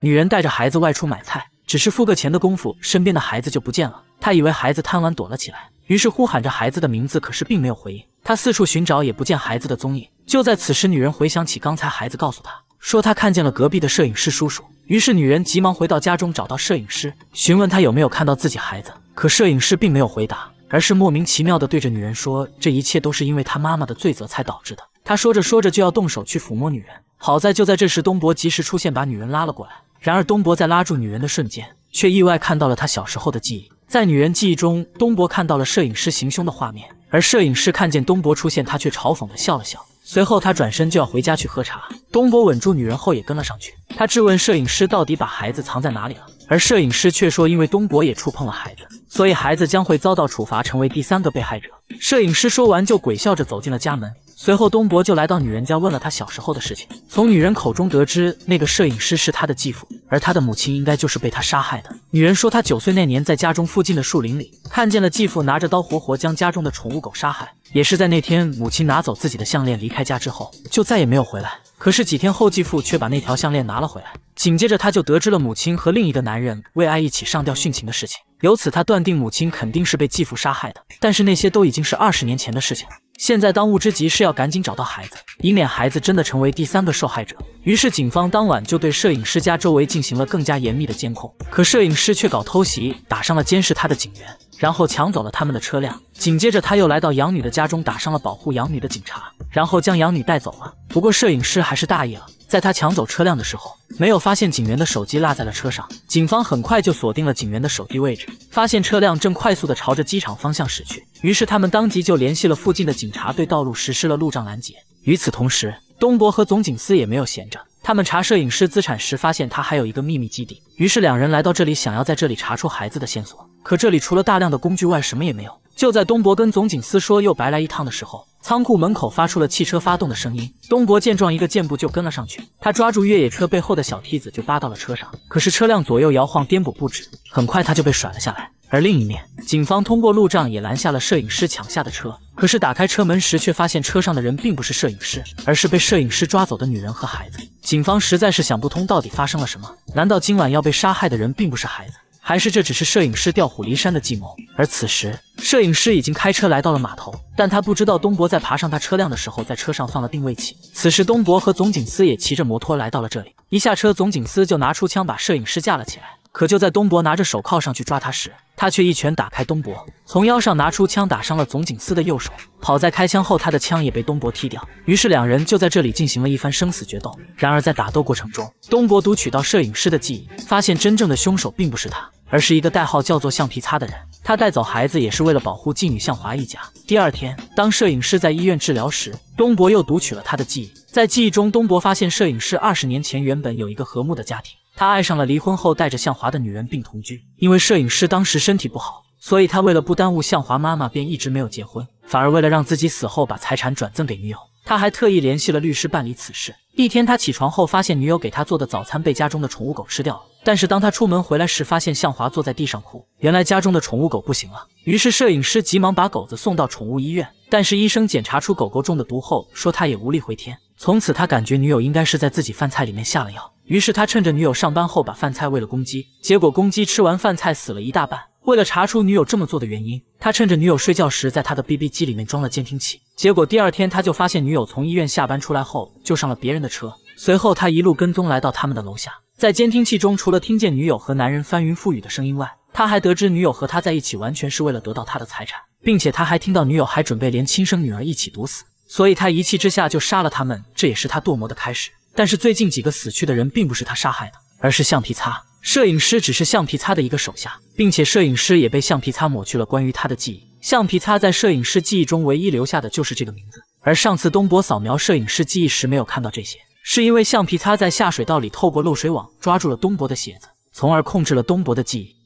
女人带着孩子外出买菜，只是付个钱的功夫，身边的孩子就不见了。她以为孩子贪玩躲了起来，于是呼喊着孩子的名字，可是并没有回应。她四处寻找，也不见孩子的踪影。就在此时，女人回想起刚才孩子告诉她说她看见了隔壁的摄影师叔叔。于是女人急忙回到家中，找到摄影师，询问他有没有看到自己孩子。可摄影师并没有回答，而是莫名其妙地对着女人说这一切都是因为他妈妈的罪责才导致的。他说着说着就要动手去抚摸女人。好在就在这时，东伯及时出现，把女人拉了过来。然而，东伯在拉住女人的瞬间，却意外看到了他小时候的记忆。在女人记忆中，东伯看到了摄影师行凶的画面，而摄影师看见东伯出现，他却嘲讽的笑了笑。随后，他转身就要回家去喝茶。东伯稳住女人后，也跟了上去。他质问摄影师到底把孩子藏在哪里了，而摄影师却说，因为东伯也触碰了孩子，所以孩子将会遭到处罚，成为第三个被害者。摄影师说完就鬼笑着走进了家门。随后，东伯就来到女人家，问了他小时候的事情。从女人口中得知，那个摄影师是他的继父。而他的母亲应该就是被他杀害的女人。说她九岁那年，在家中附近的树林里，看见了继父拿着刀，活活将家中的宠物狗杀害。也是在那天，母亲拿走自己的项链离开家之后，就再也没有回来。可是几天后，继父却把那条项链拿了回来。紧接着，他就得知了母亲和另一个男人为爱一起上吊殉情的事情。由此，他断定母亲肯定是被继父杀害的。但是那些都已经是二十年前的事情。现在当务之急是要赶紧找到孩子，以免孩子真的成为第三个受害者。于是警方当晚就对摄影师家周围进行了更加严密的监控。可摄影师却搞偷袭，打伤了监视他的警员，然后抢走了他们的车辆。紧接着他又来到养女的家中，打伤了保护养女的警察，然后将养女带走了。不过摄影师还是大意了。在他抢走车辆的时候，没有发现警员的手机落在了车上。警方很快就锁定了警员的手机位置，发现车辆正快速的朝着机场方向驶去。于是他们当即就联系了附近的警察，对道路实施了路障拦截。与此同时，东伯和总警司也没有闲着。他们查摄影师资产时，发现他还有一个秘密基地。于是两人来到这里，想要在这里查出孩子的线索。可这里除了大量的工具外，什么也没有。就在东伯跟总警司说又白来一趟的时候，仓库门口发出了汽车发动的声音。东伯见状，一个箭步就跟了上去。他抓住越野车背后的小梯子，就扒到了车上。可是车辆左右摇晃，颠簸不止，很快他就被甩了下来。而另一面，警方通过路障也拦下了摄影师抢下的车。可是打开车门时，却发现车上的人并不是摄影师，而是被摄影师抓走的女人和孩子。警方实在是想不通，到底发生了什么？难道今晚要被杀害的人并不是孩子，还是这只是摄影师调虎离山的计谋？而此时。摄影师已经开车来到了码头，但他不知道东博在爬上他车辆的时候，在车上放了定位器。此时，东博和总警司也骑着摩托来到了这里。一下车，总警司就拿出枪把摄影师架了起来。可就在东博拿着手铐上去抓他时，他却一拳打开东博，从腰上拿出枪打伤了总警司的右手。好在开枪后他的枪也被东博踢掉。于是两人就在这里进行了一番生死决斗。然而在打斗过程中，东博读取到摄影师的记忆，发现真正的凶手并不是他，而是一个代号叫做“橡皮擦”的人。他带走孩子也是为了保护静女向华一家。第二天，当摄影师在医院治疗时，东伯又读取了他的记忆。在记忆中，东伯发现摄影师二十年前原本有一个和睦的家庭，他爱上了离婚后带着向华的女人并同居。因为摄影师当时身体不好，所以他为了不耽误向华妈妈，便一直没有结婚。反而为了让自己死后把财产转赠给女友，他还特意联系了律师办理此事。一天，他起床后发现女友给他做的早餐被家中的宠物狗吃掉了。但是当他出门回来时，发现向华坐在地上哭。原来家中的宠物狗不行了，于是摄影师急忙把狗子送到宠物医院。但是医生检查出狗狗中的毒后，说他也无力回天。从此他感觉女友应该是在自己饭菜里面下了药。于是他趁着女友上班后，把饭菜喂了公鸡。结果公鸡吃完饭菜死了一大半。为了查出女友这么做的原因，他趁着女友睡觉时，在他的 BB 机里面装了监听器。结果第二天他就发现女友从医院下班出来后，就上了别人的车。随后他一路跟踪来到他们的楼下。在监听器中，除了听见女友和男人翻云覆雨的声音外，他还得知女友和他在一起完全是为了得到他的财产，并且他还听到女友还准备连亲生女儿一起毒死，所以他一气之下就杀了他们，这也是他堕魔的开始。但是最近几个死去的人并不是他杀害的，而是橡皮擦摄影师，只是橡皮擦的一个手下，并且摄影师也被橡皮擦抹去了关于他的记忆。橡皮擦在摄影师记忆中唯一留下的就是这个名字，而上次东伯扫描摄影师记忆时没有看到这些。是因为橡皮擦在下水道里透过漏水网抓住了东伯的鞋子，从而控制了东伯的记忆。